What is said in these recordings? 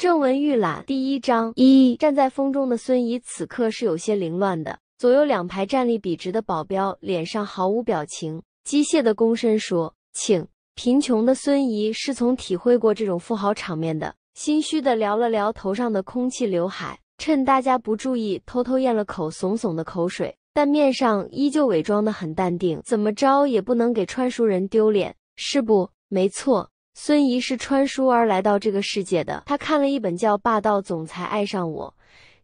正文预览：第一章一站在风中的孙怡此刻是有些凌乱的，左右两排站立笔直的保镖脸上毫无表情，机械的躬身说：“请。”贫穷的孙怡是从体会过这种富豪场面的，心虚的撩了撩头上的空气刘海，趁大家不注意，偷偷咽了口怂怂的口水，但面上依旧伪装的很淡定，怎么着也不能给川蜀人丢脸，是不？没错。孙怡是穿书而来到这个世界的。她看了一本叫《霸道总裁爱上我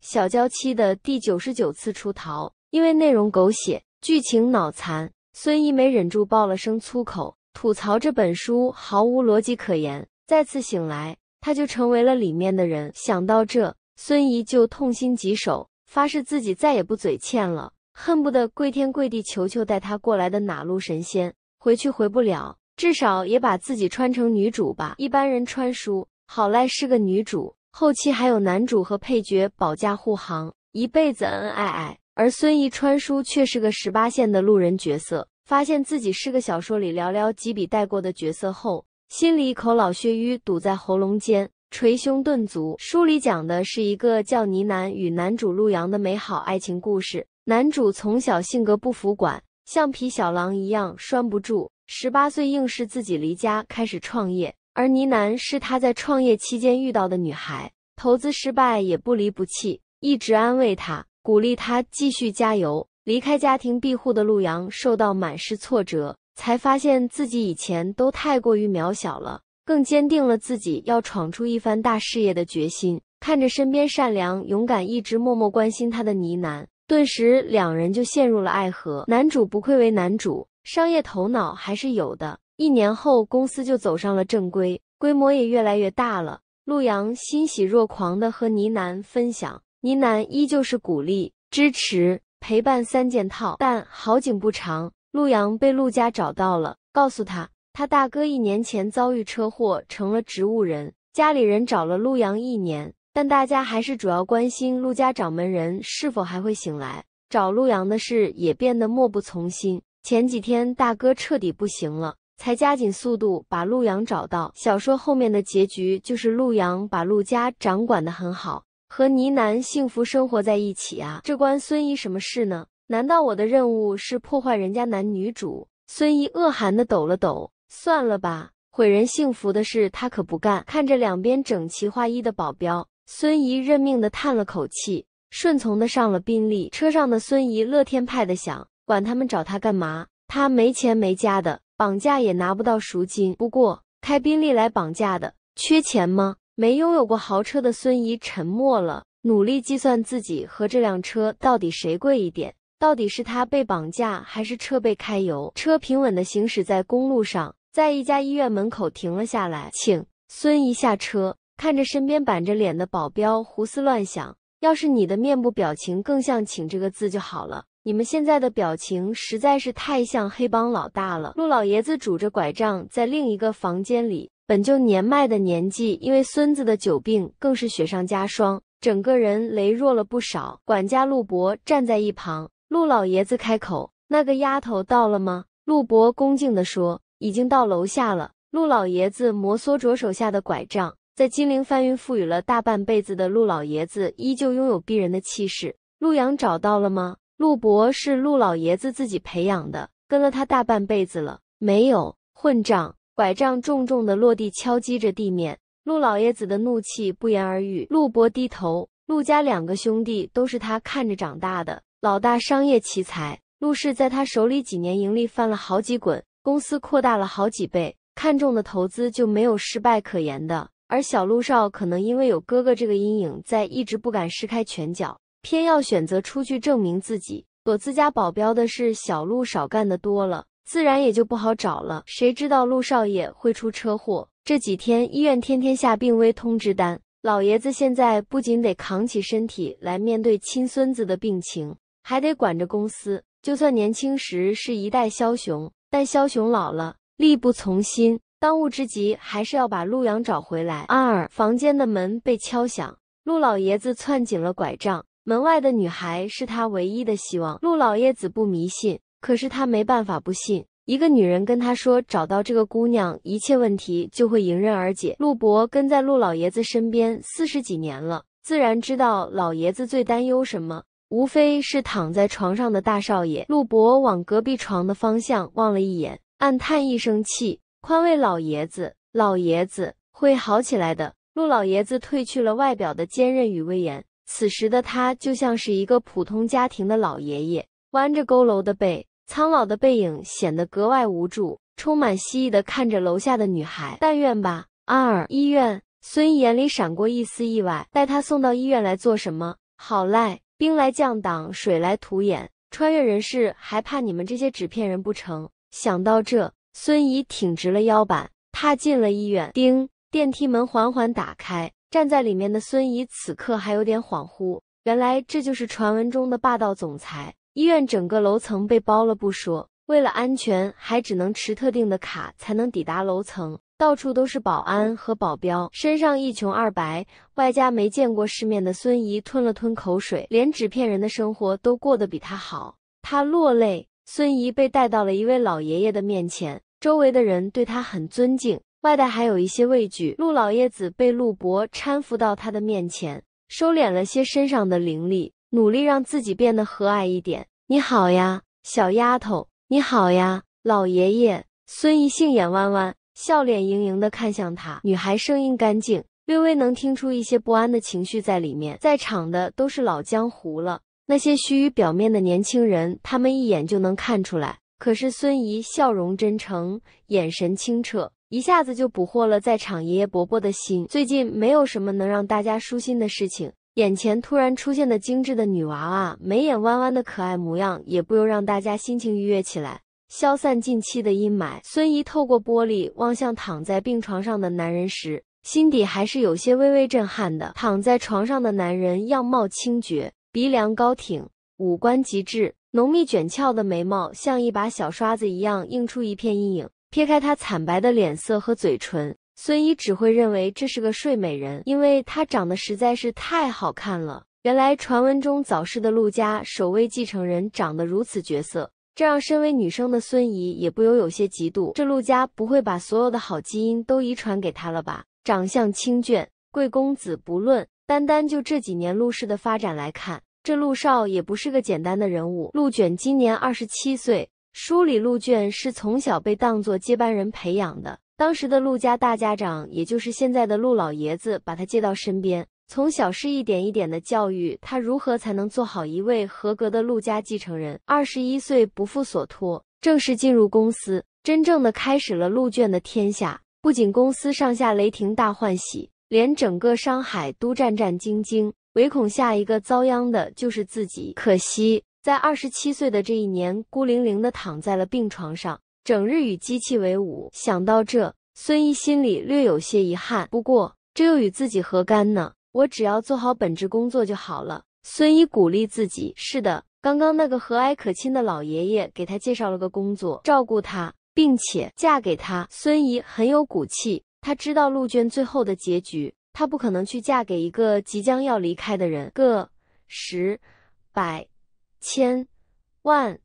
小娇妻》的第九十九次出逃，因为内容狗血，剧情脑残，孙怡没忍住爆了声粗口，吐槽这本书毫无逻辑可言。再次醒来，她就成为了里面的人。想到这，孙怡就痛心疾首，发誓自己再也不嘴欠了，恨不得跪天跪地求求带他过来的哪路神仙，回去回不了。至少也把自己穿成女主吧。一般人穿书，好赖是个女主，后期还有男主和配角保驾护航，一辈子恩爱爱。而孙怡穿书却是个十八线的路人角色，发现自己是个小说里寥寥几笔带过的角色后，心里一口老血淤堵在喉咙间，捶胸顿足。书里讲的是一个叫呢喃与男主陆阳的美好爱情故事。男主从小性格不服管，像皮小狼一样拴不住。十八岁，硬是自己离家开始创业，而呢喃是他在创业期间遇到的女孩。投资失败也不离不弃，一直安慰他，鼓励他继续加油。离开家庭庇护的陆阳，受到满是挫折，才发现自己以前都太过于渺小了，更坚定了自己要闯出一番大事业的决心。看着身边善良勇敢、一直默默关心他的呢喃，顿时两人就陷入了爱河。男主不愧为男主。商业头脑还是有的。一年后，公司就走上了正规，规模也越来越大了。陆阳欣喜若狂地和倪楠分享，倪楠依旧是鼓励、支持、陪伴三件套。但好景不长，陆阳被陆家找到了，告诉他，他大哥一年前遭遇车祸，成了植物人，家里人找了陆阳一年，但大家还是主要关心陆家掌门人是否还会醒来。找陆阳的事也变得漠不从心。前几天大哥彻底不行了，才加紧速度把陆阳找到。小说后面的结局就是陆阳把陆家掌管的很好，和呢喃幸福生活在一起啊！这关孙姨什么事呢？难道我的任务是破坏人家男女主？孙姨恶寒的抖了抖，算了吧，毁人幸福的事他可不干。看着两边整齐划一的保镖，孙姨认命的叹了口气，顺从的上了宾利。车上的孙姨乐天派的想。管他们找他干嘛？他没钱没家的，绑架也拿不到赎金。不过开宾利来绑架的，缺钱吗？没拥有过豪车的孙姨沉默了，努力计算自己和这辆车到底谁贵一点。到底是他被绑架，还是车被开油？车平稳的行驶在公路上，在一家医院门口停了下来，请孙姨下车。看着身边板着脸的保镖，胡思乱想：要是你的面部表情更像“请”这个字就好了。你们现在的表情实在是太像黑帮老大了。陆老爷子拄着拐杖在另一个房间里，本就年迈的年纪，因为孙子的久病更是雪上加霜，整个人羸弱了不少。管家陆伯站在一旁，陆老爷子开口：“那个丫头到了吗？”陆伯恭敬的说：“已经到楼下了。”陆老爷子摩挲着手下的拐杖，在金陵翻云覆雨了大半辈子的陆老爷子依旧拥有逼人的气势。陆阳找到了吗？陆博是陆老爷子自己培养的，跟了他大半辈子了，没有混账！拐杖重重的落地，敲击着地面。陆老爷子的怒气不言而喻。陆博低头，陆家两个兄弟都是他看着长大的。老大商业奇才，陆氏在他手里几年，盈利翻了好几滚，公司扩大了好几倍，看中的投资就没有失败可言的。而小陆少可能因为有哥哥这个阴影在，一直不敢施开拳脚。偏要选择出去证明自己，躲自家保镖的事，小陆少干的多了，自然也就不好找了。谁知道陆少爷会出车祸？这几天医院天天下病危通知单，老爷子现在不仅得扛起身体来面对亲孙子的病情，还得管着公司。就算年轻时是一代枭雄，但枭雄老了，力不从心。当务之急还是要把陆阳找回来。二房间的门被敲响，陆老爷子攥紧了拐杖。门外的女孩是他唯一的希望。陆老爷子不迷信，可是他没办法不信。一个女人跟他说，找到这个姑娘，一切问题就会迎刃而解。陆伯跟在陆老爷子身边四十几年了，自然知道老爷子最担忧什么，无非是躺在床上的大少爷。陆伯往隔壁床的方向望了一眼，暗叹一声气，宽慰老爷子：“老爷子会好起来的。”陆老爷子褪去了外表的坚韧与威严。此时的他就像是一个普通家庭的老爷爷，弯着佝偻的背，苍老的背影显得格外无助，充满希冀的看着楼下的女孩。但愿吧。二医院，孙姨眼里闪过一丝意外，带他送到医院来做什么？好赖，兵来将挡，水来土掩，穿越人世还怕你们这些纸片人不成？想到这，孙姨挺直了腰板，踏进了医院。叮，电梯门缓缓打开。站在里面的孙怡此刻还有点恍惚，原来这就是传闻中的霸道总裁。医院整个楼层被包了不说，为了安全还只能持特定的卡才能抵达楼层，到处都是保安和保镖，身上一穷二白，外加没见过世面的孙怡吞了吞口水，连纸片人的生活都过得比他好，他落泪。孙怡被带到了一位老爷爷的面前，周围的人对他很尊敬。外带还有一些畏惧。陆老爷子被陆伯搀扶到他的面前，收敛了些身上的灵力，努力让自己变得和蔼一点。你好呀，小丫头。你好呀，老爷爷。孙姨杏眼弯弯，笑脸盈盈的看向他。女孩声音干净，略微能听出一些不安的情绪在里面。在场的都是老江湖了，那些虚于表面的年轻人，他们一眼就能看出来。可是孙姨笑容真诚，眼神清澈。一下子就捕获了在场爷爷伯伯的心。最近没有什么能让大家舒心的事情，眼前突然出现的精致的女娃娃，眉眼弯弯的可爱模样，也不由让大家心情愉悦起来，消散近期的阴霾。孙姨透过玻璃望向躺在病床上的男人时，心底还是有些微微震撼的。躺在床上的男人样貌清绝，鼻梁高挺，五官极致，浓密卷翘的眉毛像一把小刷子一样，映出一片阴影。撇开他惨白的脸色和嘴唇，孙姨只会认为这是个睡美人，因为她长得实在是太好看了。原来传闻中早逝的陆家首位继承人长得如此绝色，这让身为女生的孙姨也不由有些嫉妒。这陆家不会把所有的好基因都遗传给她了吧？长相清隽，贵公子不论，单单就这几年陆氏的发展来看，这陆少也不是个简单的人物。陆卷今年二十七岁。书里陆卷是从小被当做接班人培养的，当时的陆家大家长，也就是现在的陆老爷子，把他接到身边，从小是一点一点的教育他如何才能做好一位合格的陆家继承人。二十一岁不负所托，正式进入公司，真正的开始了陆卷的天下。不仅公司上下雷霆大欢喜，连整个商海都战战兢兢，唯恐下一个遭殃的就是自己。可惜。在二十七岁的这一年，孤零零的躺在了病床上，整日与机器为伍。想到这，孙怡心里略有些遗憾。不过，这又与自己何干呢？我只要做好本职工作就好了。孙怡鼓励自己。是的，刚刚那个和蔼可亲的老爷爷给他介绍了个工作，照顾他，并且嫁给他。孙怡很有骨气，她知道陆娟最后的结局，她不可能去嫁给一个即将要离开的人。个十百。千、万、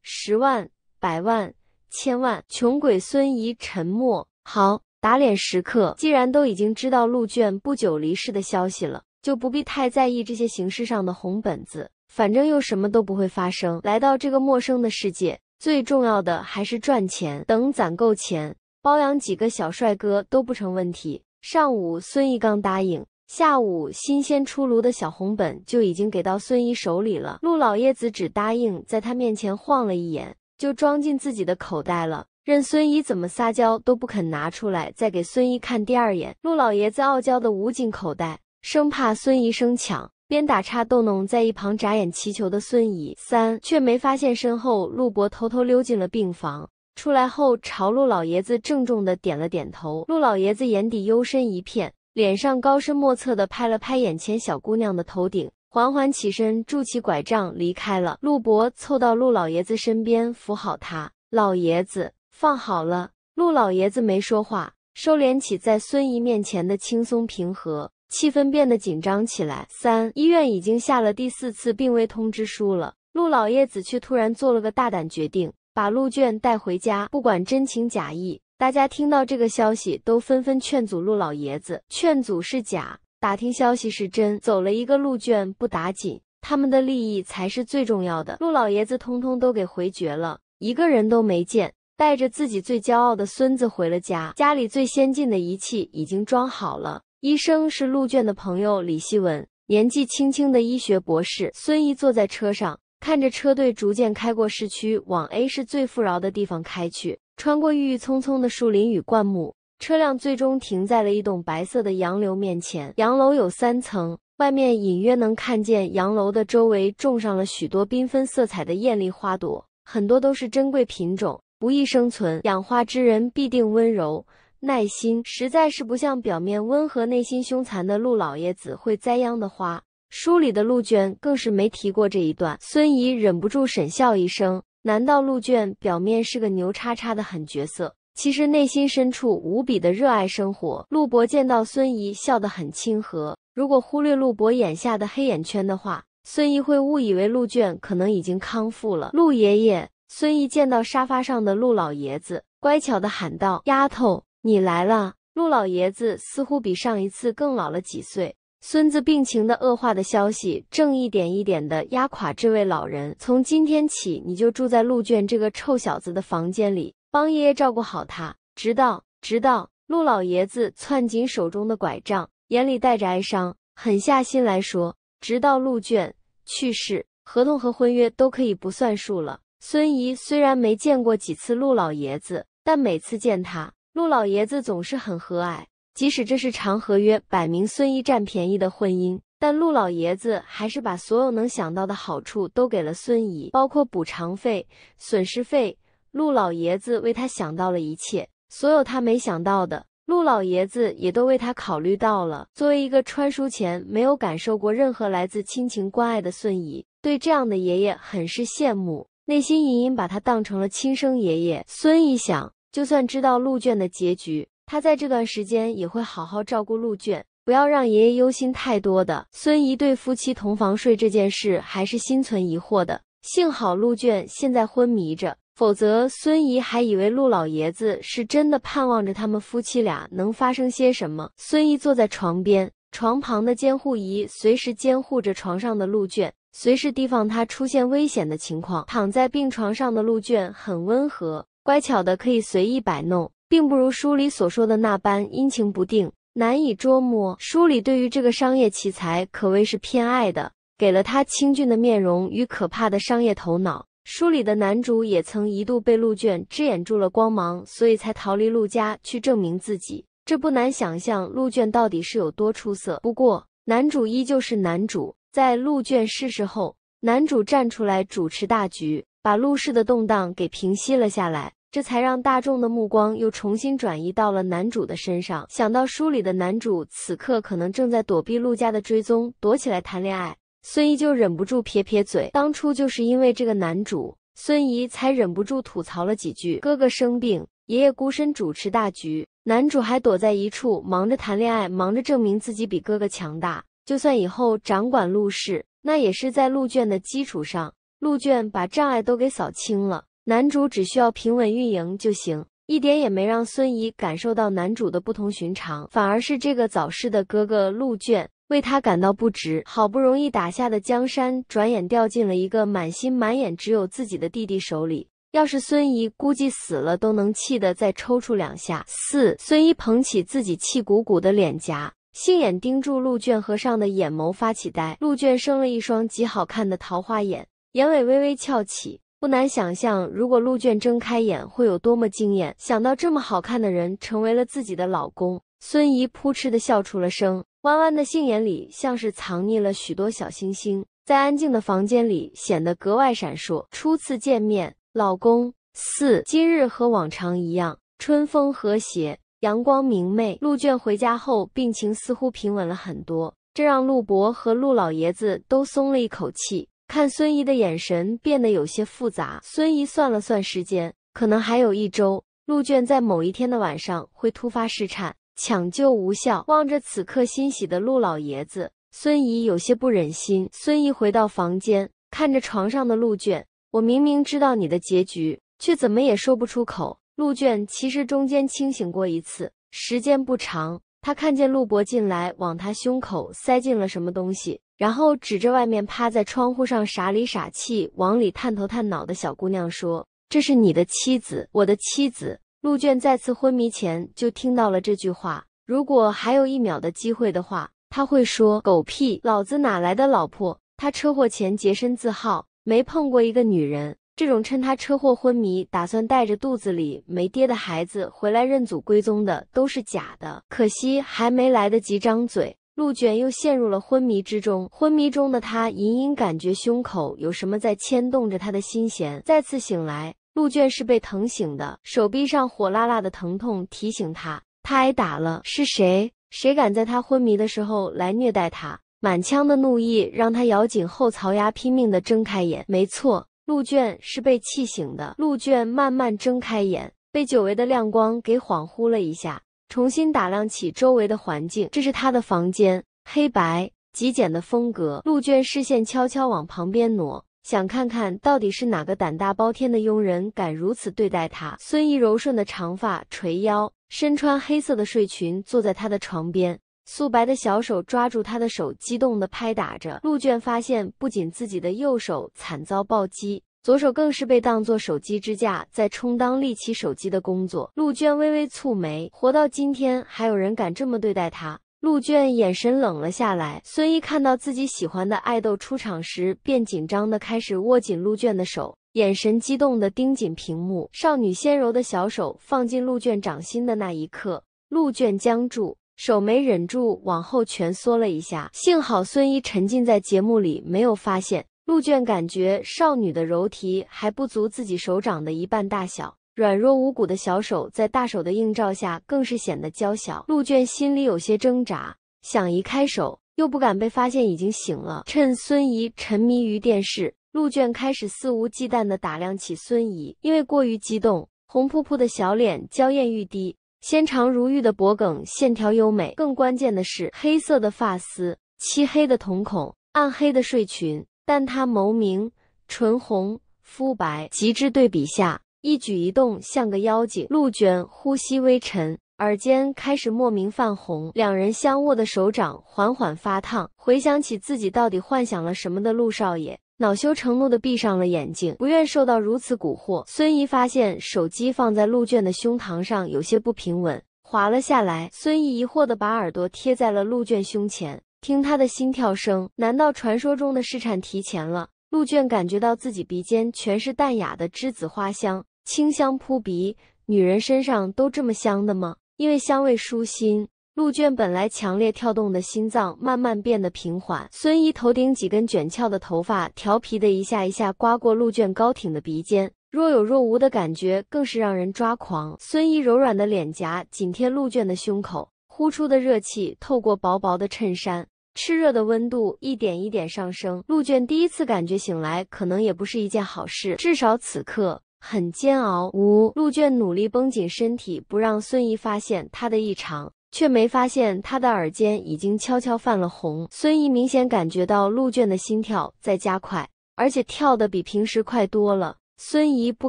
十万、百万、千万，穷鬼孙怡沉默。好，打脸时刻。既然都已经知道陆卷不久离世的消息了，就不必太在意这些形式上的红本子，反正又什么都不会发生。来到这个陌生的世界，最重要的还是赚钱。等攒够钱，包养几个小帅哥都不成问题。上午，孙怡刚答应。下午，新鲜出炉的小红本就已经给到孙姨手里了。陆老爷子只答应在他面前晃了一眼，就装进自己的口袋了。任孙姨怎么撒娇都不肯拿出来，再给孙姨看第二眼。陆老爷子傲娇的捂紧口袋，生怕孙姨生抢，边打岔逗弄在一旁眨眼祈求的孙姨。三却没发现身后陆伯偷偷溜进了病房。出来后，朝陆老爷子郑重的点了点头。陆老爷子眼底幽深一片。脸上高深莫测的拍了拍眼前小姑娘的头顶，缓缓起身，拄起拐杖离开了。陆博凑到陆老爷子身边，扶好他。老爷子放好了。陆老爷子没说话，收敛起在孙姨面前的轻松平和，气氛变得紧张起来。三医院已经下了第四次病危通知书了，陆老爷子却突然做了个大胆决定，把陆卷带回家，不管真情假意。大家听到这个消息，都纷纷劝阻陆老爷子。劝阻是假，打听消息是真。走了一个陆卷不打紧，他们的利益才是最重要的。陆老爷子通通都给回绝了，一个人都没见，带着自己最骄傲的孙子回了家。家里最先进的仪器已经装好了，医生是陆卷的朋友李希文，年纪轻轻的医学博士。孙怡坐在车上，看着车队逐渐开过市区，往 A 市最富饶的地方开去。穿过郁郁葱葱的树林与灌木，车辆最终停在了一栋白色的洋楼面前。洋楼有三层，外面隐约能看见洋楼的周围种上了许多缤纷色彩的艳丽花朵，很多都是珍贵品种，不易生存。养花之人必定温柔耐心，实在是不像表面温和、内心凶残的陆老爷子会栽秧的花。书里的陆娟更是没提过这一段。孙怡忍不住沈笑一声。难道陆卷表面是个牛叉叉的狠角色，其实内心深处无比的热爱生活。陆博见到孙姨笑得很亲和，如果忽略陆博眼下的黑眼圈的话，孙姨会误以为陆卷可能已经康复了。陆爷爷，孙姨见到沙发上的陆老爷子，乖巧的喊道：“丫头，你来了。”陆老爷子似乎比上一次更老了几岁。孙子病情的恶化的消息正一点一点的压垮这位老人。从今天起，你就住在陆卷这个臭小子的房间里，帮爷爷照顾好他，直到直到陆老爷子攥紧手中的拐杖，眼里带着哀伤，狠下心来说：“直到陆卷去世，合同和婚约都可以不算数了。”孙姨虽然没见过几次陆老爷子，但每次见他，陆老爷子总是很和蔼。即使这是长合约，摆明孙姨占便宜的婚姻，但陆老爷子还是把所有能想到的好处都给了孙姨，包括补偿费、损失费。陆老爷子为他想到了一切，所有他没想到的，陆老爷子也都为他考虑到了。作为一个穿书前没有感受过任何来自亲情关爱的孙姨，对这样的爷爷很是羡慕，内心隐隐把他当成了亲生爷爷。孙姨想，就算知道陆卷的结局。他在这段时间也会好好照顾陆卷，不要让爷爷忧心太多。的孙姨对夫妻同房睡这件事还是心存疑惑的。幸好陆卷现在昏迷着，否则孙姨还以为陆老爷子是真的盼望着他们夫妻俩能发生些什么。孙姨坐在床边，床旁的监护仪随时监护着床上的陆卷，随时提防他出现危险的情况。躺在病床上的陆卷很温和，乖巧的可以随意摆弄。并不如书里所说的那般阴晴不定、难以捉摸。书里对于这个商业奇才可谓是偏爱的，给了他清俊的面容与可怕的商业头脑。书里的男主也曾一度被陆卷遮掩住了光芒，所以才逃离陆家去证明自己。这不难想象陆卷到底是有多出色。不过男主依旧是男主，在陆卷逝世后，男主站出来主持大局，把陆氏的动荡给平息了下来。这才让大众的目光又重新转移到了男主的身上。想到书里的男主此刻可能正在躲避陆家的追踪，躲起来谈恋爱，孙怡就忍不住撇撇嘴。当初就是因为这个男主，孙怡才忍不住吐槽了几句：“哥哥生病，爷爷孤身主持大局，男主还躲在一处忙着谈恋爱，忙着证明自己比哥哥强大。就算以后掌管陆氏，那也是在陆卷的基础上，陆卷把障碍都给扫清了。”男主只需要平稳运营就行，一点也没让孙怡感受到男主的不同寻常，反而是这个早逝的哥哥陆卷为他感到不值。好不容易打下的江山，转眼掉进了一个满心满眼只有自己的弟弟手里，要是孙怡，估计死了都能气得再抽搐两下。四孙怡捧起自己气鼓鼓的脸颊，杏眼盯住陆卷和尚的眼眸，发起呆。陆卷生了一双极好看的桃花眼，眼尾微微翘起。不难想象，如果陆卷睁开眼会有多么惊艳。想到这么好看的人成为了自己的老公，孙姨扑哧的笑出了声，弯弯的杏眼里像是藏匿了许多小星星，在安静的房间里显得格外闪烁。初次见面，老公四。今日和往常一样，春风和谐，阳光明媚。陆卷回家后，病情似乎平稳了很多，这让陆伯和陆老爷子都松了一口气。看孙姨的眼神变得有些复杂。孙姨算了算时间，可能还有一周，陆卷在某一天的晚上会突发失产，抢救无效。望着此刻欣喜的陆老爷子，孙姨有些不忍心。孙姨回到房间，看着床上的陆卷，我明明知道你的结局，却怎么也说不出口。陆卷其实中间清醒过一次，时间不长，他看见陆博进来，往他胸口塞进了什么东西。然后指着外面趴在窗户上傻里傻气、往里探头探脑的小姑娘说：“这是你的妻子，我的妻子。”陆卷再次昏迷前就听到了这句话。如果还有一秒的机会的话，他会说：“狗屁，老子哪来的老婆？他车祸前洁身自好，没碰过一个女人。这种趁他车祸昏迷，打算带着肚子里没爹的孩子回来认祖归宗的，都是假的。可惜还没来得及张嘴。”陆卷又陷入了昏迷之中。昏迷中的他隐隐感觉胸口有什么在牵动着他的心弦。再次醒来，陆卷是被疼醒的，手臂上火辣辣的疼痛提醒他，他挨打了。是谁？谁敢在他昏迷的时候来虐待他？满腔的怒意让他咬紧后槽牙，拼命的睁开眼。没错，陆卷是被气醒的。陆卷慢慢睁开眼，被久违的亮光给恍惚了一下。重新打量起周围的环境，这是他的房间，黑白极简的风格。陆娟视线悄悄往旁边挪，想看看到底是哪个胆大包天的佣人敢如此对待他。孙怡柔顺的长发垂腰，身穿黑色的睡裙，坐在他的床边，素白的小手抓住他的手，激动地拍打着。陆娟发现，不仅自己的右手惨遭暴击。左手更是被当作手机支架，在充当立起手机的工作。陆娟微微蹙眉，活到今天还有人敢这么对待她。陆娟眼神冷了下来。孙一看到自己喜欢的爱豆出场时，便紧张的开始握紧陆娟的手，眼神激动的盯紧屏幕。少女纤柔的小手放进陆娟掌心的那一刻，陆娟僵住，手没忍住往后蜷缩了一下。幸好孙一沉浸在节目里，没有发现。陆卷感觉少女的柔体还不足自己手掌的一半大小，软弱无骨的小手在大手的映照下更是显得娇小。陆卷心里有些挣扎，想移开手，又不敢被发现已经醒了。趁孙姨沉迷于电视，陆卷开始肆无忌惮地打量起孙姨。因为过于激动，红扑扑的小脸娇艳欲滴，纤长如玉的脖梗线条优美，更关键的是黑色的发丝、漆黑的瞳孔、暗黑的睡裙。但他眸明，唇红，肤白，极致对比下，一举一动像个妖精。陆卷呼吸微沉，耳尖开始莫名泛红，两人相握的手掌缓缓发烫。回想起自己到底幻想了什么的陆少爷，恼羞成怒的闭上了眼睛，不愿受到如此蛊惑。孙姨发现手机放在陆卷的胸膛上有些不平稳，滑了下来。孙姨疑惑的把耳朵贴在了陆卷胸前。听他的心跳声，难道传说中的试产提前了？陆卷感觉到自己鼻尖全是淡雅的栀子花香，清香扑鼻。女人身上都这么香的吗？因为香味舒心，陆卷本来强烈跳动的心脏慢慢变得平缓。孙怡头顶几根卷翘的头发，调皮的一下一下刮过陆卷高挺的鼻尖，若有若无的感觉更是让人抓狂。孙怡柔软的脸颊紧贴陆卷的胸口，呼出的热气透过薄薄的衬衫。炽热的温度一点一点上升，陆卷第一次感觉醒来，可能也不是一件好事，至少此刻很煎熬。五，陆卷努力绷紧身体，不让孙姨发现他的异常，却没发现他的耳尖已经悄悄泛了红。孙姨明显感觉到陆卷的心跳在加快，而且跳的比平时快多了。孙姨不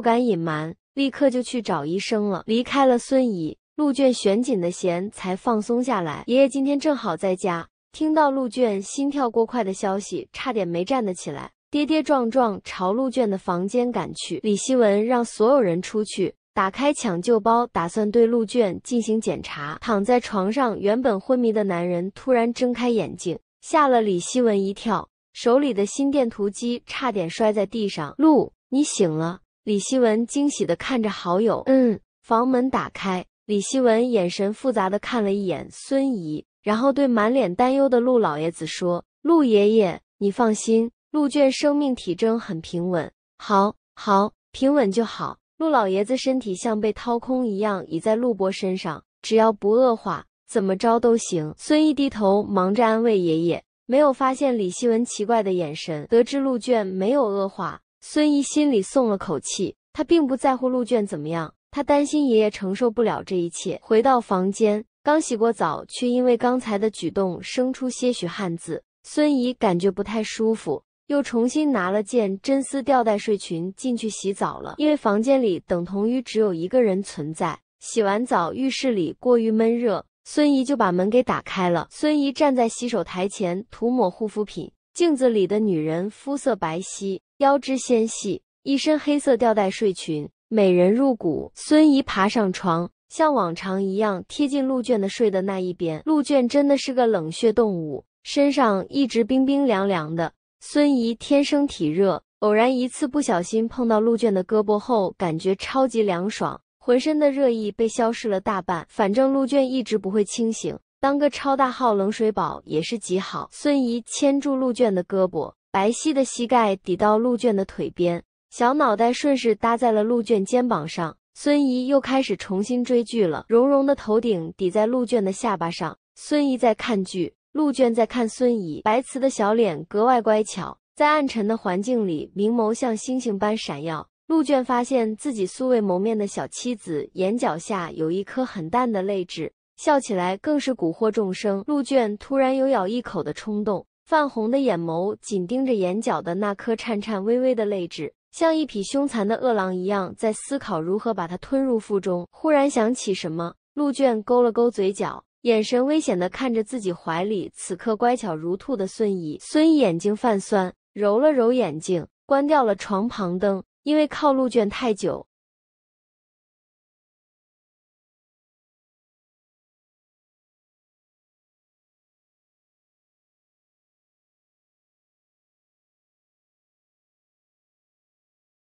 敢隐瞒，立刻就去找医生了。离开了孙姨，陆卷悬紧的弦才放松下来。爷爷今天正好在家。听到陆卷心跳过快的消息，差点没站得起来，跌跌撞撞朝陆卷的房间赶去。李希文让所有人出去，打开抢救包，打算对陆卷进行检查。躺在床上，原本昏迷的男人突然睁开眼睛，吓了李希文一跳，手里的心电图机差点摔在地上。陆，你醒了？李希文惊喜地看着好友。嗯。房门打开，李希文眼神复杂的看了一眼孙姨。然后对满脸担忧的陆老爷子说：“陆爷爷，你放心，陆卷生命体征很平稳，好，好，平稳就好。”陆老爷子身体像被掏空一样倚在陆伯身上，只要不恶化，怎么着都行。孙毅低头忙着安慰爷爷，没有发现李希文奇怪的眼神。得知陆卷没有恶化，孙怡心里松了口气。她并不在乎陆卷怎么样，她担心爷爷承受不了这一切。回到房间。刚洗过澡，却因为刚才的举动生出些许汗渍。孙姨感觉不太舒服，又重新拿了件真丝吊带睡裙进去洗澡了。因为房间里等同于只有一个人存在，洗完澡，浴室里过于闷热，孙姨就把门给打开了。孙姨站在洗手台前涂抹护肤品，镜子里的女人肤色白皙，腰肢纤细，一身黑色吊带睡裙，美人入骨。孙姨爬上床。像往常一样，贴近鹿卷的睡的那一边。鹿卷真的是个冷血动物，身上一直冰冰凉凉的。孙怡天生体热，偶然一次不小心碰到鹿卷的胳膊后，感觉超级凉爽，浑身的热意被消失了大半。反正鹿卷一直不会清醒，当个超大号冷水宝也是极好。孙怡牵住鹿卷的胳膊，白皙的膝盖抵到鹿卷的腿边，小脑袋顺势搭在了鹿卷肩膀上。孙怡又开始重新追剧了。蓉蓉的头顶抵在陆卷的下巴上，孙怡在看剧，陆卷在看孙怡。白瓷的小脸格外乖巧，在暗沉的环境里，明眸像星星般闪耀。陆卷发现自己素未谋面的小妻子，眼角下有一颗很淡的泪痣，笑起来更是蛊惑众生。陆卷突然有咬一口的冲动，泛红的眼眸紧盯着眼角的那颗颤颤巍巍的泪痣。像一匹凶残的饿狼一样，在思考如何把它吞入腹中。忽然想起什么，陆卷勾了勾嘴角，眼神危险地看着自己怀里此刻乖巧如兔的孙怡。孙怡眼睛泛酸，揉了揉眼睛，关掉了床旁灯，因为靠陆卷太久。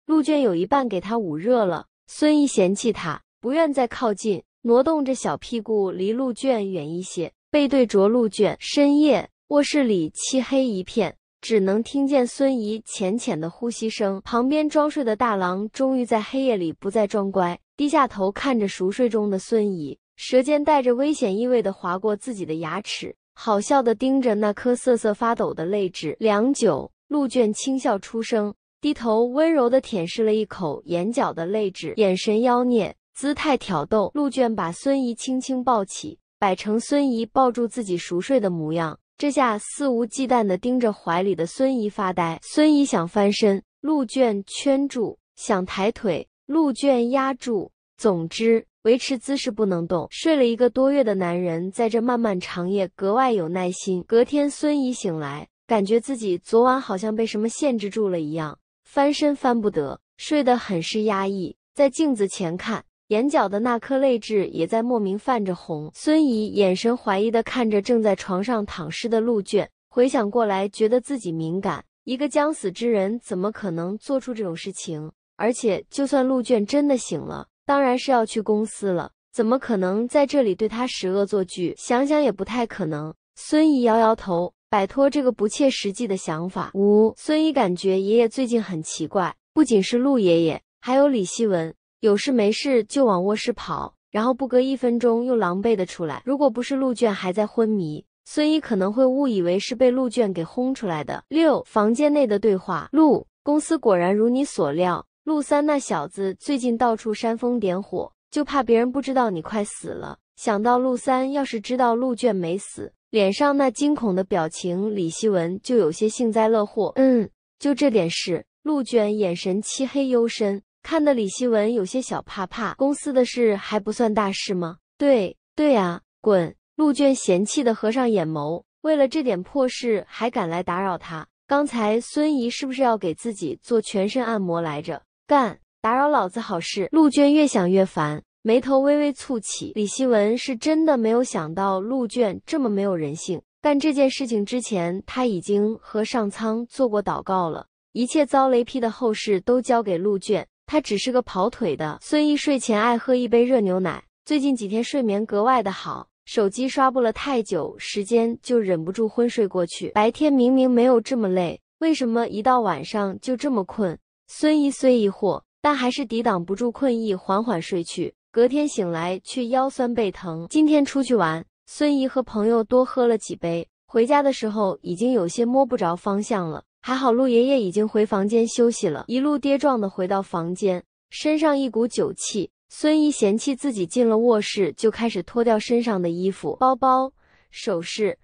鹿圈有一半给他捂热了，孙姨嫌弃他，不愿再靠近，挪动着小屁股离鹿圈远一些，背对着鹿圈。深夜，卧室里漆黑一片，只能听见孙姨浅浅的呼吸声。旁边装睡的大郎终于在黑夜里不再装乖，低下头看着熟睡中的孙姨，舌尖带着危险意味的划过自己的牙齿，好笑的盯着那颗瑟瑟发抖的泪痣。良久，鹿圈轻笑出声。低头温柔地舔舐了一口眼角的泪痣，眼神妖孽，姿态挑逗。陆卷把孙怡轻轻抱起，摆成孙怡抱住自己熟睡的模样。这下肆无忌惮地盯着怀里的孙怡发呆。孙怡想翻身，陆卷圈住；想抬腿，陆卷压住。总之，维持姿势不能动。睡了一个多月的男人，在这漫漫长夜格外有耐心。隔天，孙怡醒来，感觉自己昨晚好像被什么限制住了一样。翻身翻不得，睡得很是压抑。在镜子前看，眼角的那颗泪痣也在莫名泛着红。孙怡眼神怀疑的看着正在床上躺尸的陆卷，回想过来，觉得自己敏感。一个将死之人，怎么可能做出这种事情？而且，就算陆卷真的醒了，当然是要去公司了，怎么可能在这里对他使恶作剧？想想也不太可能。孙怡摇摇头。摆脱这个不切实际的想法。五，孙一感觉爷爷最近很奇怪，不仅是陆爷爷，还有李希文，有事没事就往卧室跑，然后不隔一分钟又狼狈的出来。如果不是陆卷还在昏迷，孙一可能会误以为是被陆卷给轰出来的。六，房间内的对话。陆，公司果然如你所料，陆三那小子最近到处煽风点火，就怕别人不知道你快死了。想到陆三要是知道陆卷没死，脸上那惊恐的表情，李希文就有些幸灾乐祸。嗯，就这点事。陆娟眼神漆黑幽深，看得李希文有些小怕怕。公司的事还不算大事吗？对对呀，滚！陆娟嫌弃的合上眼眸，为了这点破事还敢来打扰他？刚才孙姨是不是要给自己做全身按摩来着？干，打扰老子好事！陆娟越想越烦。眉头微微蹙起，李希文是真的没有想到陆卷这么没有人性。干这件事情之前，他已经和上苍做过祷告了，一切遭雷劈的后事都交给陆卷，他只是个跑腿的。孙姨睡前爱喝一杯热牛奶，最近几天睡眠格外的好，手机刷不了太久时间就忍不住昏睡过去。白天明明没有这么累，为什么一到晚上就这么困？孙怡虽疑惑，但还是抵挡不住困意，缓缓睡去。隔天醒来却腰酸背疼。今天出去玩，孙姨和朋友多喝了几杯，回家的时候已经有些摸不着方向了。还好陆爷爷已经回房间休息了。一路跌撞的回到房间，身上一股酒气。孙姨嫌弃自己进了卧室，就开始脱掉身上的衣服、包包、首饰、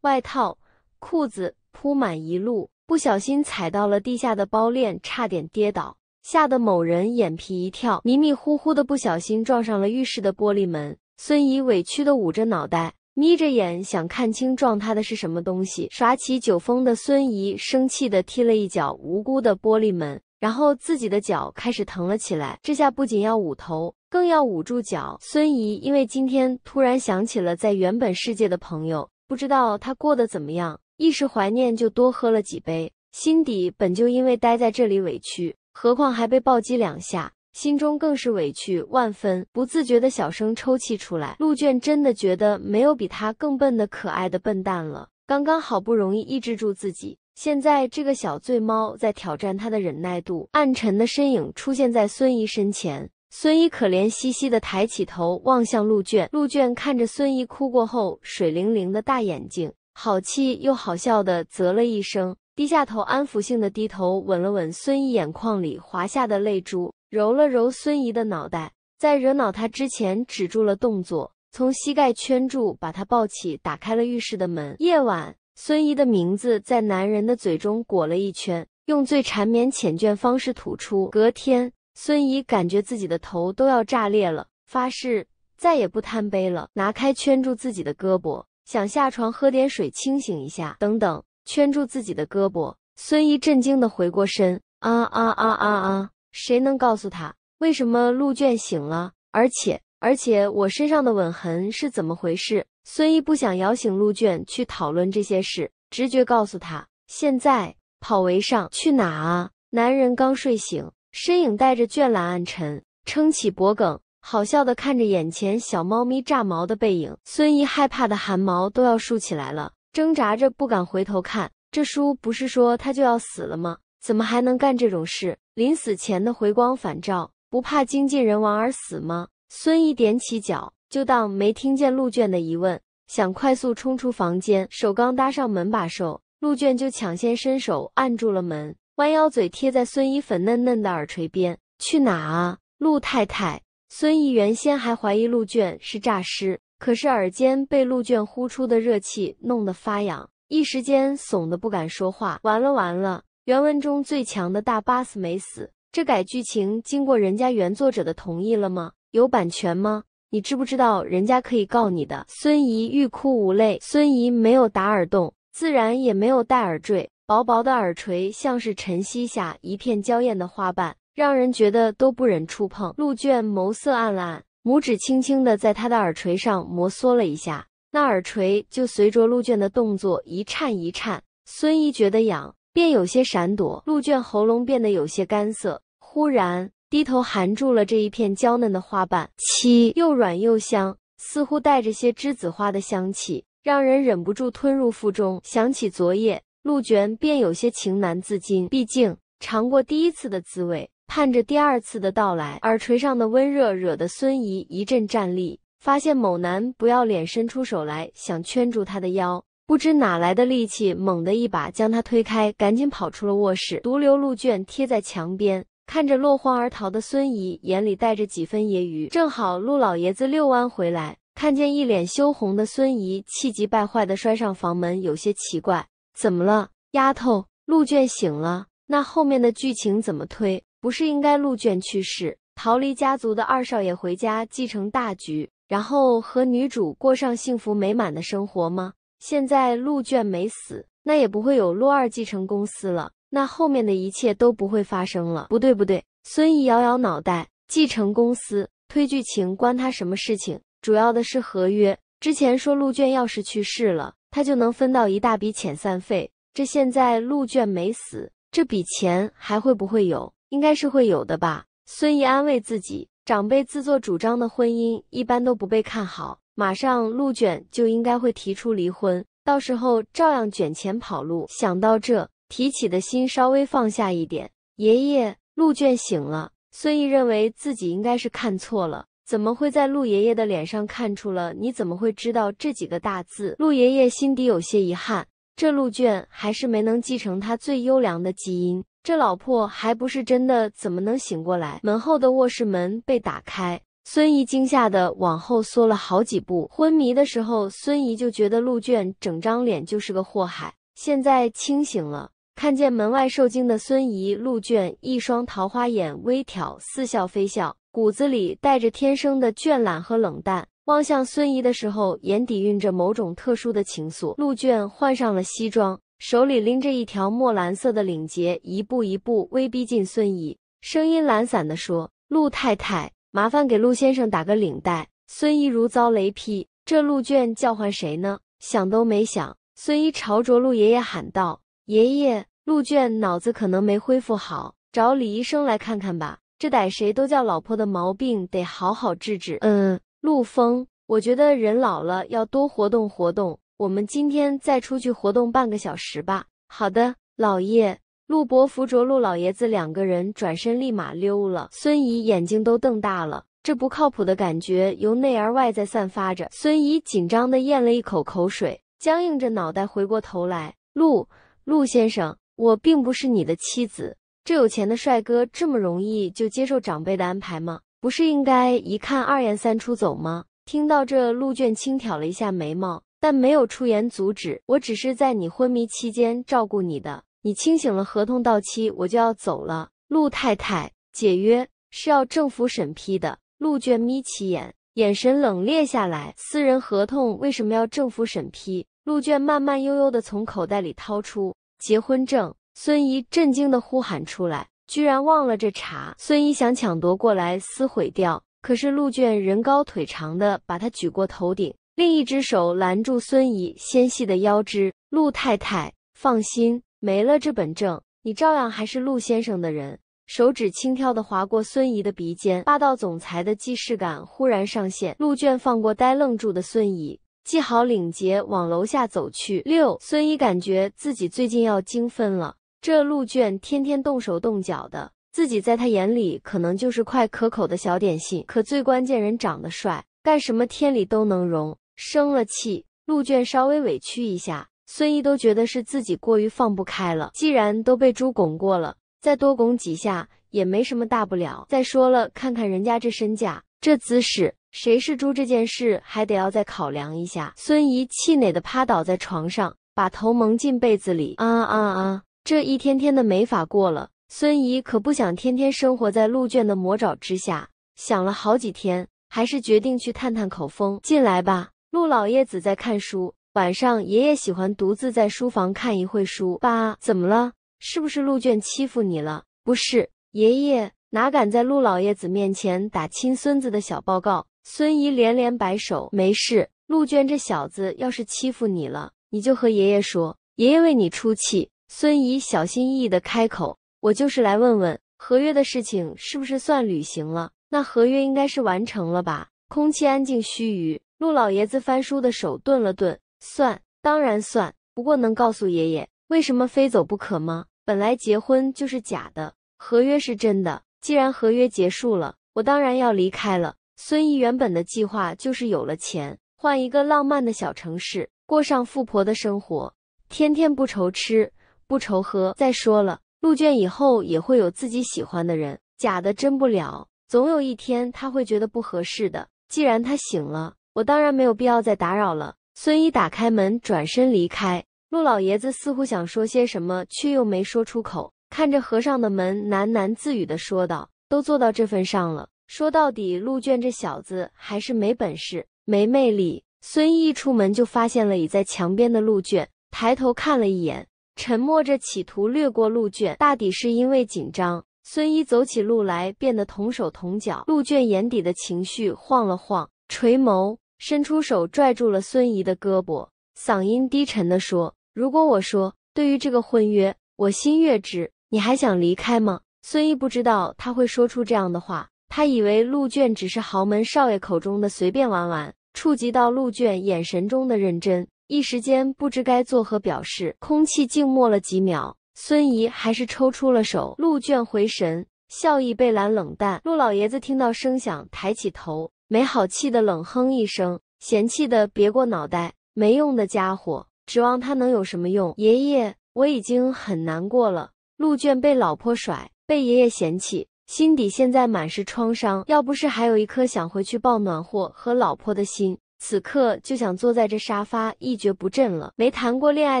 外套、裤子，铺满一路。不小心踩到了地下的包链，差点跌倒。吓得某人眼皮一跳，迷迷糊糊的不小心撞上了浴室的玻璃门。孙姨委屈的捂着脑袋，眯着眼想看清撞她的是什么东西。耍起酒疯的孙姨生气的踢了一脚无辜的玻璃门，然后自己的脚开始疼了起来。这下不仅要捂头，更要捂住脚。孙姨因为今天突然想起了在原本世界的朋友，不知道他过得怎么样，一时怀念就多喝了几杯。心底本就因为待在这里委屈。何况还被暴击两下，心中更是委屈万分，不自觉的小声抽泣出来。陆卷真的觉得没有比他更笨的可爱的笨蛋了。刚刚好不容易抑制住自己，现在这个小醉猫在挑战他的忍耐度。暗沉的身影出现在孙姨身前，孙姨可怜兮兮的抬起头望向陆卷，陆卷看着孙姨哭过后水灵灵的大眼睛，好气又好笑的啧了一声。低下头，安抚性的低头吻了吻孙怡眼眶里滑下的泪珠，揉了揉孙怡的脑袋，在惹恼她之前止住了动作，从膝盖圈住把她抱起，打开了浴室的门。夜晚，孙怡的名字在男人的嘴中裹了一圈，用最缠绵缱绻方式吐出。隔天，孙怡感觉自己的头都要炸裂了，发誓再也不贪杯了，拿开圈住自己的胳膊，想下床喝点水清醒一下。等等。圈住自己的胳膊，孙怡震惊的回过身，啊啊啊啊啊！谁能告诉他，为什么陆卷醒了？而且，而且我身上的吻痕是怎么回事？孙怡不想摇醒陆卷去讨论这些事，直觉告诉他，现在跑围上去哪啊？男人刚睡醒，身影带着倦懒暗沉，撑起脖梗，好笑的看着眼前小猫咪炸毛的背影。孙怡害怕的汗毛都要竖起来了。挣扎着不敢回头看，这书不是说他就要死了吗？怎么还能干这种事？临死前的回光返照，不怕经纪人亡而死吗？孙毅踮起脚，就当没听见陆卷的疑问，想快速冲出房间，手刚搭上门把手，陆卷就抢先伸手按住了门，弯腰嘴贴在孙姨粉嫩嫩的耳垂边：“去哪啊，陆太太？”孙姨原先还怀疑陆卷是诈尸。可是耳尖被鹿眷呼出的热气弄得发痒，一时间怂的不敢说话。完了完了，原文中最强的大 boss 没死，这改剧情经过人家原作者的同意了吗？有版权吗？你知不知道人家可以告你的？孙怡欲哭无泪。孙怡没有打耳洞，自然也没有戴耳坠，薄薄的耳垂像是晨曦下一片娇艳的花瓣，让人觉得都不忍触碰。陆眷眸色暗了暗。拇指轻轻的在他的耳垂上摩挲了一下，那耳垂就随着陆卷的动作一颤一颤。孙一觉得痒，便有些闪躲。陆卷喉咙变得有些干涩，忽然低头含住了这一片娇嫩的花瓣，七又软又香，似乎带着些栀子花的香气，让人忍不住吞入腹中。想起昨夜，陆卷便有些情难自禁。毕竟尝过第一次的滋味。盼着第二次的到来，耳垂上的温热惹得孙姨一阵战栗，发现某男不要脸伸出手来，想圈住她的腰，不知哪来的力气，猛地一把将她推开，赶紧跑出了卧室，独留陆卷贴在墙边，看着落荒而逃的孙姨，眼里带着几分揶揄。正好陆老爷子遛弯回来，看见一脸羞红的孙姨，气急败坏地摔上房门，有些奇怪，怎么了，丫头？陆卷醒了，那后面的剧情怎么推？不是应该陆卷去世，逃离家族的二少爷回家继承大局，然后和女主过上幸福美满的生活吗？现在陆卷没死，那也不会有陆二继承公司了，那后面的一切都不会发生了。不对不对，孙毅摇摇脑袋，继承公司推剧情关他什么事情？主要的是合约，之前说陆卷要是去世了，他就能分到一大笔遣散费，这现在陆卷没死，这笔钱还会不会有？应该是会有的吧，孙毅安慰自己。长辈自作主张的婚姻一般都不被看好，马上陆卷就应该会提出离婚，到时候照样卷钱跑路。想到这，提起的心稍微放下一点。爷爷，陆卷醒了。孙毅认为自己应该是看错了，怎么会在陆爷爷的脸上看出了？你怎么会知道这几个大字？陆爷爷心底有些遗憾，这陆卷还是没能继承他最优良的基因。这老婆还不是真的，怎么能醒过来？门后的卧室门被打开，孙姨惊吓的往后缩了好几步。昏迷的时候，孙姨就觉得陆卷整张脸就是个祸害。现在清醒了，看见门外受惊的孙姨，陆卷一双桃花眼微挑，似笑非笑，骨子里带着天生的倦懒和冷淡。望向孙姨的时候，眼底蕴着某种特殊的情愫。陆卷换上了西装。手里拎着一条墨蓝色的领结，一步一步微逼近孙姨，声音懒散地说：“陆太太，麻烦给陆先生打个领带。”孙姨如遭雷劈，这陆卷叫唤谁呢？想都没想，孙姨朝着陆爷爷喊道：“爷爷，陆卷脑子可能没恢复好，找李医生来看看吧。这逮谁都叫老婆的毛病得好好治治。”“嗯，陆峰，我觉得人老了要多活动活动。”我们今天再出去活动半个小时吧。好的，老爷。陆伯扶着陆，老爷子两个人转身立马溜了。孙姨眼睛都瞪大了，这不靠谱的感觉由内而外在散发着。孙姨紧张的咽了一口口水，僵硬着脑袋回过头来。陆陆先生，我并不是你的妻子。这有钱的帅哥这么容易就接受长辈的安排吗？不是应该一看二言三出走吗？听到这，陆卷轻挑了一下眉毛。但没有出言阻止，我只是在你昏迷期间照顾你的。你清醒了，合同到期，我就要走了。陆太太，解约是要政府审批的。陆娟眯起眼，眼神冷冽下来。私人合同为什么要政府审批？陆娟慢慢悠悠的从口袋里掏出结婚证。孙姨震惊的呼喊出来，居然忘了这茬。孙姨想抢夺过来撕毁掉，可是陆娟人高腿长的，把他举过头顶。另一只手拦住孙姨纤细的腰肢，陆太太放心，没了这本证，你照样还是陆先生的人。手指轻佻的划过孙姨的鼻尖，霸道总裁的既视感忽然上线。陆卷放过呆愣住的孙姨，系好领结，往楼下走去。六孙姨感觉自己最近要精分了，这陆卷天天动手动脚的，自己在他眼里可能就是块可口的小点心，可最关键人长得帅，干什么天理都能容。生了气，陆卷稍微委屈一下，孙姨都觉得是自己过于放不开了。既然都被猪拱过了，再多拱几下也没什么大不了。再说了，看看人家这身价、这姿势，谁是猪这件事还得要再考量一下。孙姨气馁的趴倒在床上，把头蒙进被子里。啊啊啊！这一天天的没法过了。孙姨可不想天天生活在陆卷的魔爪之下。想了好几天，还是决定去探探口风。进来吧。陆老爷子在看书。晚上，爷爷喜欢独自在书房看一会书。爸，怎么了？是不是陆娟欺负你了？不是，爷爷哪敢在陆老爷子面前打亲孙子的小报告？孙姨连连摆手，没事。陆娟这小子要是欺负你了，你就和爷爷说，爷爷为你出气。孙姨小心翼翼的开口：“我就是来问问，合约的事情是不是算履行了？那合约应该是完成了吧？”空气安静，须臾。陆老爷子翻书的手顿了顿，算，当然算。不过能告诉爷爷为什么非走不可吗？本来结婚就是假的，合约是真的。既然合约结束了，我当然要离开了。孙怡原本的计划就是有了钱，换一个浪漫的小城市，过上富婆的生活，天天不愁吃不愁喝。再说了，陆倦以后也会有自己喜欢的人，假的真不了，总有一天他会觉得不合适的。既然他醒了。我当然没有必要再打扰了。孙一打开门，转身离开。陆老爷子似乎想说些什么，却又没说出口，看着合上的门，喃喃自语地说道：“都做到这份上了，说到底，陆卷这小子还是没本事，没魅力。”孙一一出门就发现了倚在墙边的陆卷，抬头看了一眼，沉默着企图略过陆卷。大抵是因为紧张，孙一走起路来变得同手同脚。陆卷眼底的情绪晃了晃，垂眸。伸出手拽住了孙姨的胳膊，嗓音低沉的说：“如果我说对于这个婚约我心悦之，你还想离开吗？”孙姨不知道他会说出这样的话，他以为陆卷只是豪门少爷口中的随便玩玩。触及到陆卷眼神中的认真，一时间不知该作何表示。空气静默了几秒，孙姨还是抽出了手。陆卷回神，笑意被拦，冷淡。陆老爷子听到声响，抬起头。没好气的冷哼一声，嫌弃的别过脑袋，没用的家伙，指望他能有什么用？爷爷，我已经很难过了。陆圈被老婆甩，被爷爷嫌弃，心底现在满是创伤。要不是还有一颗想回去抱暖和和老婆的心，此刻就想坐在这沙发一蹶不振了。没谈过恋爱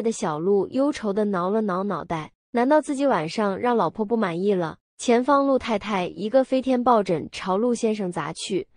的小鹿忧愁的挠了挠脑袋，难道自己晚上让老婆不满意了？前方，陆太太一个飞天抱枕朝陆先生砸去。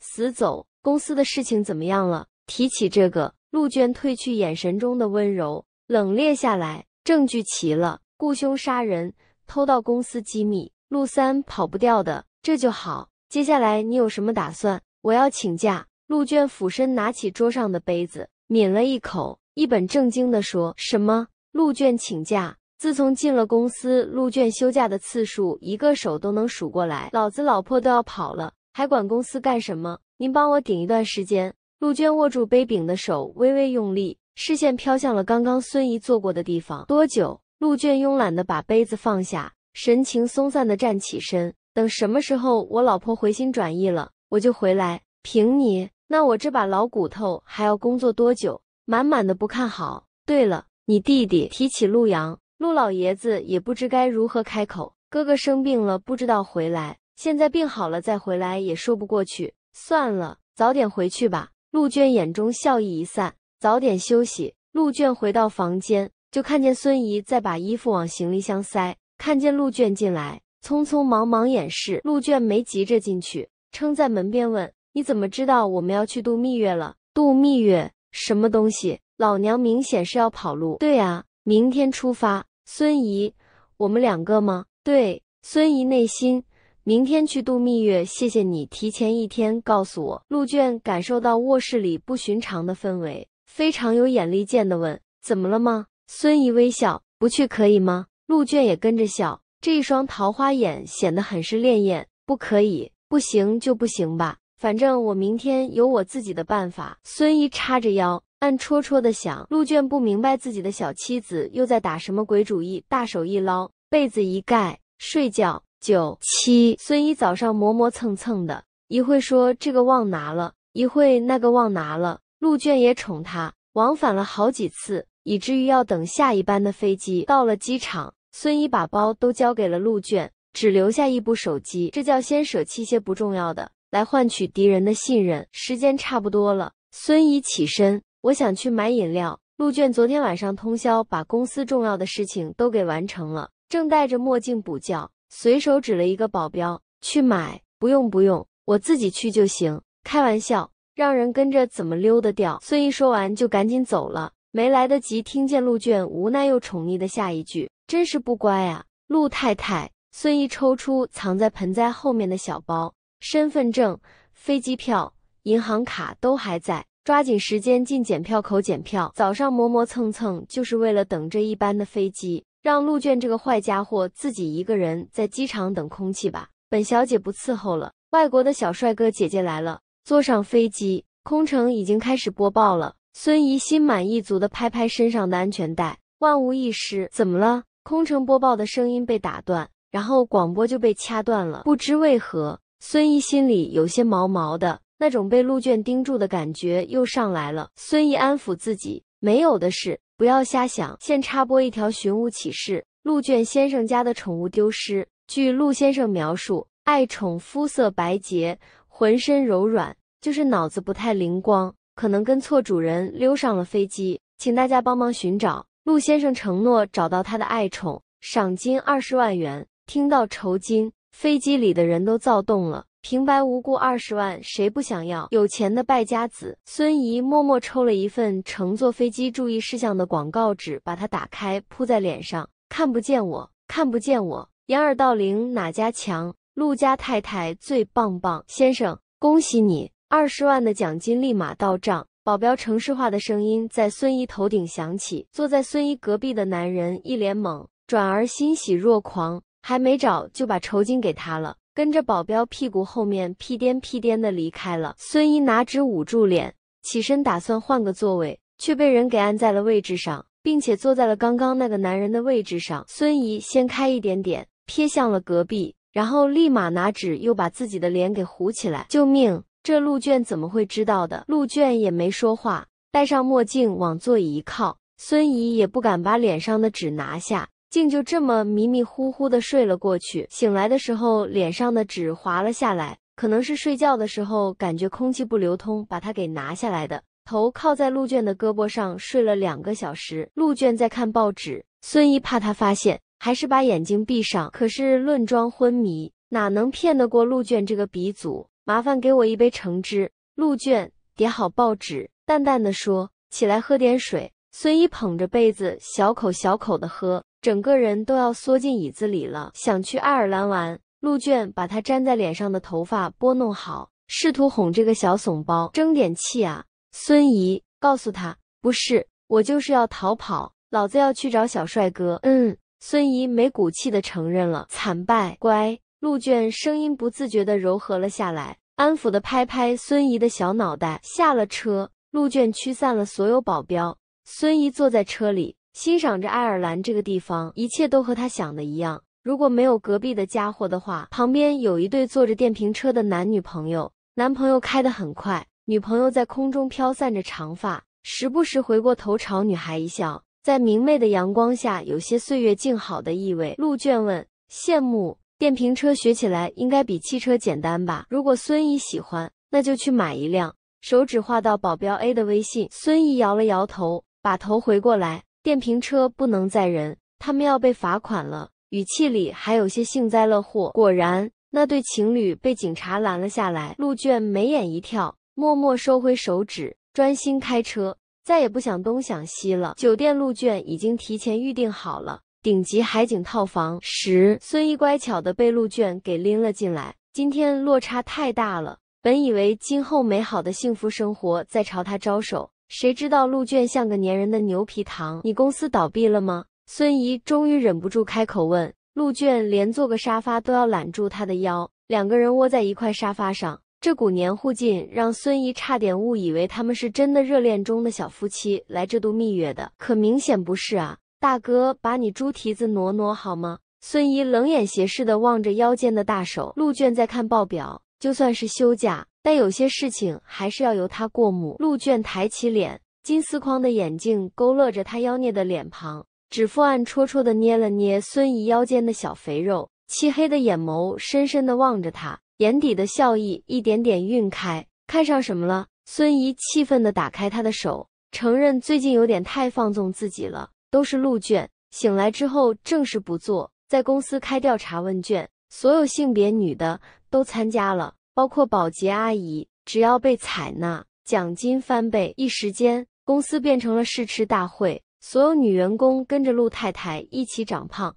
死走！公司的事情怎么样了？提起这个，陆娟褪去眼神中的温柔，冷冽下来。证据齐了，雇凶杀人，偷盗公司机密，陆三跑不掉的。这就好。接下来你有什么打算？我要请假。陆娟俯身拿起桌上的杯子，抿了一口，一本正经地说：“什么？陆娟请假？自从进了公司，陆娟休假的次数一个手都能数过来，老子老婆都要跑了。”还管公司干什么？您帮我顶一段时间。陆娟握住杯柄的手微微用力，视线飘向了刚刚孙姨坐过的地方。多久？陆娟慵懒地把杯子放下，神情松散地站起身。等什么时候我老婆回心转意了，我就回来。凭你？那我这把老骨头还要工作多久？满满的不看好。对了，你弟弟提起陆阳，陆老爷子也不知该如何开口。哥哥生病了，不知道回来。现在病好了再回来也说不过去，算了，早点回去吧。陆娟眼中笑意一散，早点休息。陆娟回到房间，就看见孙姨在把衣服往行李箱塞，看见陆娟进来，匆匆忙忙掩饰。陆娟没急着进去，撑在门边问：“你怎么知道我们要去度蜜月了？度蜜月什么东西？老娘明显是要跑路。对啊，明天出发。孙姨，我们两个吗？对，孙姨内心。”明天去度蜜月，谢谢你提前一天告诉我。陆卷感受到卧室里不寻常的氛围，非常有眼力见的问：“怎么了吗？”孙姨微笑：“不去可以吗？”陆卷也跟着笑，这一双桃花眼显得很是潋滟。不可以，不行就不行吧，反正我明天有我自己的办法。孙姨叉着腰，暗戳戳的想：陆卷不明白自己的小妻子又在打什么鬼主意。大手一捞，被子一盖，睡觉。九七孙一早上磨磨蹭蹭的，一会说这个忘拿了，一会那个忘拿了。陆卷也宠他，往返了好几次，以至于要等下一班的飞机。到了机场，孙一把包都交给了陆卷，只留下一部手机。这叫先舍弃些不重要的，来换取敌人的信任。时间差不多了，孙一起身，我想去买饮料。陆卷昨天晚上通宵，把公司重要的事情都给完成了，正戴着墨镜补觉。随手指了一个保镖去买，不用不用，我自己去就行。开玩笑，让人跟着怎么溜得掉？孙毅说完就赶紧走了，没来得及听见陆卷无奈又宠溺的下一句，真是不乖啊，陆太太。孙毅抽出藏在盆栽后面的小包，身份证、飞机票、银行卡都还在，抓紧时间进检票口检票。早上磨磨蹭蹭就是为了等这一班的飞机。让陆卷这个坏家伙自己一个人在机场等空气吧，本小姐不伺候了。外国的小帅哥姐姐来了，坐上飞机，空乘已经开始播报了。孙姨心满意足的拍拍身上的安全带，万无一失。怎么了？空乘播报的声音被打断，然后广播就被掐断了。不知为何，孙姨心里有些毛毛的，那种被陆卷盯住的感觉又上来了。孙姨安抚自己，没有的事。不要瞎想，现插播一条寻物启事：陆卷先生家的宠物丢失。据陆先生描述，爱宠肤色白洁，浑身柔软，就是脑子不太灵光，可能跟错主人溜上了飞机。请大家帮忙寻找。陆先生承诺找到他的爱宠，赏金二十万元。听到酬金，飞机里的人都躁动了。平白无故二十万，谁不想要？有钱的败家子孙怡默默抽了一份乘坐飞机注意事项的广告纸，把它打开铺在脸上，看不见我，看不见我，掩耳盗铃哪家强？陆家太太最棒棒，先生恭喜你，二十万的奖金立马到账。保镖城市化的声音在孙怡头顶响起。坐在孙怡隔壁的男人一脸懵，转而欣喜若狂，还没找就把酬金给他了。跟着保镖屁股后面屁颠屁颠的离开了。孙姨拿纸捂住脸，起身打算换个座位，却被人给按在了位置上，并且坐在了刚刚那个男人的位置上。孙姨掀开一点点，瞥向了隔壁，然后立马拿纸又把自己的脸给糊起来。救命！这陆卷怎么会知道的？陆卷也没说话，戴上墨镜往座椅一靠。孙姨也不敢把脸上的纸拿下。竟就这么迷迷糊糊的睡了过去。醒来的时候，脸上的纸滑了下来，可能是睡觉的时候感觉空气不流通，把它给拿下来的。头靠在陆卷的胳膊上睡了两个小时。陆卷在看报纸，孙姨怕他发现，还是把眼睛闭上。可是论装昏迷，哪能骗得过陆卷这个鼻祖？麻烦给我一杯橙汁。陆卷叠好报纸，淡淡的说：“起来喝点水。”孙姨捧着杯子，小口小口的喝。整个人都要缩进椅子里了。想去爱尔兰玩。陆卷把他粘在脸上的头发拨弄好，试图哄这个小怂包争点气啊。孙姨告诉他：“不是，我就是要逃跑，老子要去找小帅哥。”嗯，孙姨没骨气的承认了，惨败。乖，陆卷声音不自觉的柔和了下来，安抚的拍拍孙姨的小脑袋。下了车，陆卷驱散了所有保镖。孙姨坐在车里。欣赏着爱尔兰这个地方，一切都和他想的一样。如果没有隔壁的家伙的话，旁边有一对坐着电瓶车的男女朋友，男朋友开得很快，女朋友在空中飘散着长发，时不时回过头朝女孩一笑。在明媚的阳光下，有些岁月静好的意味。陆卷问：“羡慕电瓶车学起来应该比汽车简单吧？如果孙姨喜欢，那就去买一辆。”手指划到保镖 A 的微信，孙姨摇了摇头，把头回过来。电瓶车不能载人，他们要被罚款了。语气里还有些幸灾乐祸。果然，那对情侣被警察拦了下来。陆卷眉眼一跳，默默收回手指，专心开车，再也不想东想西了。酒店，陆卷已经提前预定好了顶级海景套房。十孙一乖巧的被陆卷给拎了进来。今天落差太大了，本以为今后美好的幸福生活在朝他招手。谁知道陆隽像个粘人的牛皮糖？你公司倒闭了吗？孙姨终于忍不住开口问。陆隽连坐个沙发都要揽住他的腰，两个人窝在一块沙发上，这股黏糊劲让孙姨差点误以为他们是真的热恋中的小夫妻来这度蜜月的，可明显不是啊！大哥，把你猪蹄子挪挪好吗？孙姨冷眼斜视的望着腰间的大手，陆隽在看报表。就算是休假，但有些事情还是要由他过目。陆卷抬起脸，金丝框的眼镜勾勒着他妖孽的脸庞，指腹暗戳戳的捏了捏孙姨腰间的小肥肉，漆黑的眼眸深深的望着他，眼底的笑意一点点晕开。看上什么了？孙姨气愤的打开他的手，承认最近有点太放纵自己了，都是陆卷。醒来之后，正事不做，在公司开调查问卷，所有性别女的。都参加了，包括保洁阿姨。只要被采纳，奖金翻倍。一时间，公司变成了试吃大会，所有女员工跟着陆太太一起长胖。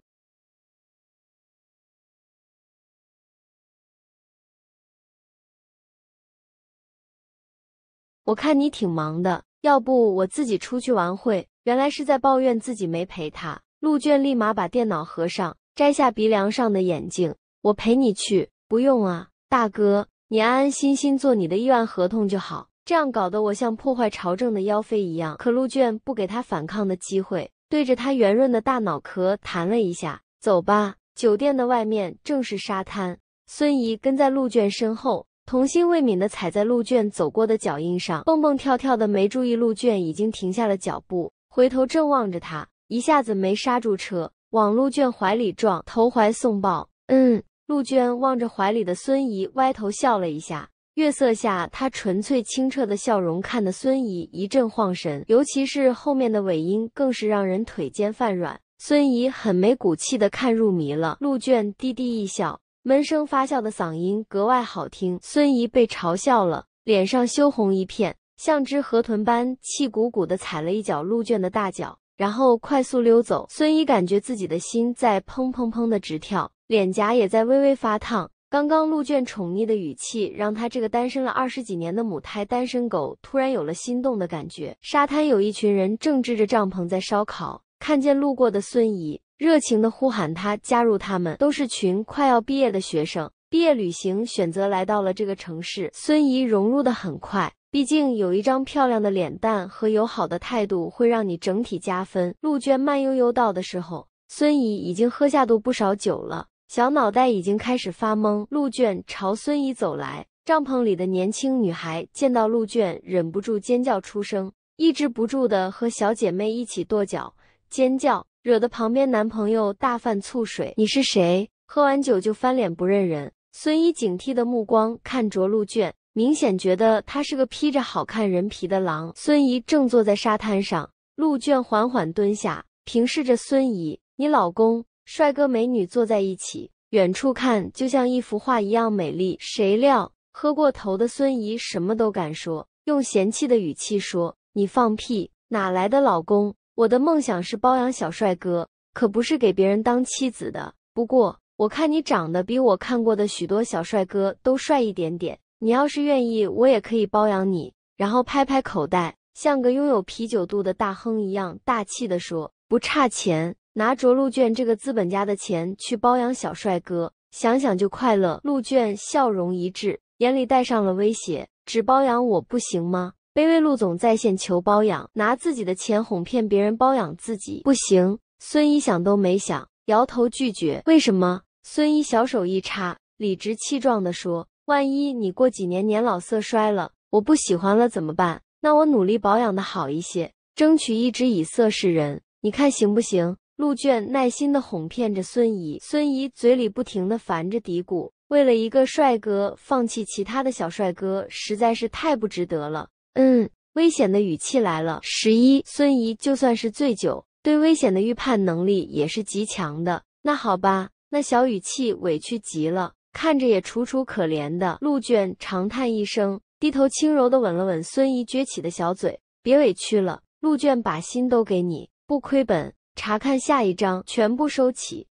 我看你挺忙的，要不我自己出去玩会？原来是在抱怨自己没陪她。陆娟立马把电脑合上，摘下鼻梁上的眼镜。我陪你去。不用啊，大哥，你安安心心做你的亿万合同就好。这样搞得我像破坏朝政的妖妃一样。可陆卷不给他反抗的机会，对着他圆润的大脑壳弹了一下。走吧，酒店的外面正是沙滩。孙怡跟在陆卷身后，童心未泯的踩在陆卷走过的脚印上，蹦蹦跳跳的，没注意陆卷已经停下了脚步，回头正望着他，一下子没刹住车，往陆卷怀里撞，投怀送抱。嗯。陆娟望着怀里的孙怡，歪头笑了一下。月色下，她纯粹清澈的笑容看得孙怡一阵晃神，尤其是后面的尾音，更是让人腿尖泛软。孙怡很没骨气的看入迷了。陆娟低低一笑，闷声发笑的嗓音格外好听。孙怡被嘲笑了，脸上羞红一片，像只河豚般气鼓鼓的踩了一脚陆娟的大脚。然后快速溜走。孙怡感觉自己的心在砰砰砰的直跳，脸颊也在微微发烫。刚刚陆卷宠溺的语气，让她这个单身了二十几年的母胎单身狗突然有了心动的感觉。沙滩有一群人正支着帐篷在烧烤，看见路过的孙怡，热情的呼喊她加入他们。都是群快要毕业的学生，毕业旅行选择来到了这个城市。孙怡融入的很快。毕竟有一张漂亮的脸蛋和友好的态度会让你整体加分。陆娟慢悠悠到的时候，孙姨已经喝下肚不少酒了，小脑袋已经开始发懵。陆娟朝孙姨走来，帐篷里的年轻女孩见到陆娟，忍不住尖叫出声，抑制不住的和小姐妹一起跺脚尖叫，惹得旁边男朋友大犯醋水。你是谁？喝完酒就翻脸不认人。孙姨警惕的目光看着陆娟。明显觉得他是个披着好看人皮的狼。孙姨正坐在沙滩上，陆倦缓缓蹲下，平视着孙姨：“你老公，帅哥美女坐在一起，远处看就像一幅画一样美丽。”谁料喝过头的孙姨什么都敢说，用嫌弃的语气说：“你放屁，哪来的老公？我的梦想是包养小帅哥，可不是给别人当妻子的。不过我看你长得比我看过的许多小帅哥都帅一点点。”你要是愿意，我也可以包养你。然后拍拍口袋，像个拥有啤酒肚的大亨一样大气的说：“不差钱，拿着陆卷这个资本家的钱去包养小帅哥，想想就快乐。”陆卷笑容一致，眼里带上了威胁：“只包养我不行吗？”卑微陆总在线求包养，拿自己的钱哄骗别人包养自己，不行。孙一想都没想，摇头拒绝：“为什么？”孙一小手一插，理直气壮的说。万一你过几年年老色衰了，我不喜欢了怎么办？那我努力保养的好一些，争取一直以色示人，你看行不行？陆倦耐心的哄骗着孙姨，孙姨嘴里不停的烦着嘀咕，为了一个帅哥放弃其他的小帅哥，实在是太不值得了。嗯，危险的语气来了。十一，孙姨就算是醉酒，对危险的预判能力也是极强的。那好吧，那小语气委屈极了。看着也楚楚可怜的陆卷，长叹一声，低头轻柔的吻了吻孙姨撅起的小嘴，别委屈了，陆卷把心都给你，不亏本。查看下一章，全部收起。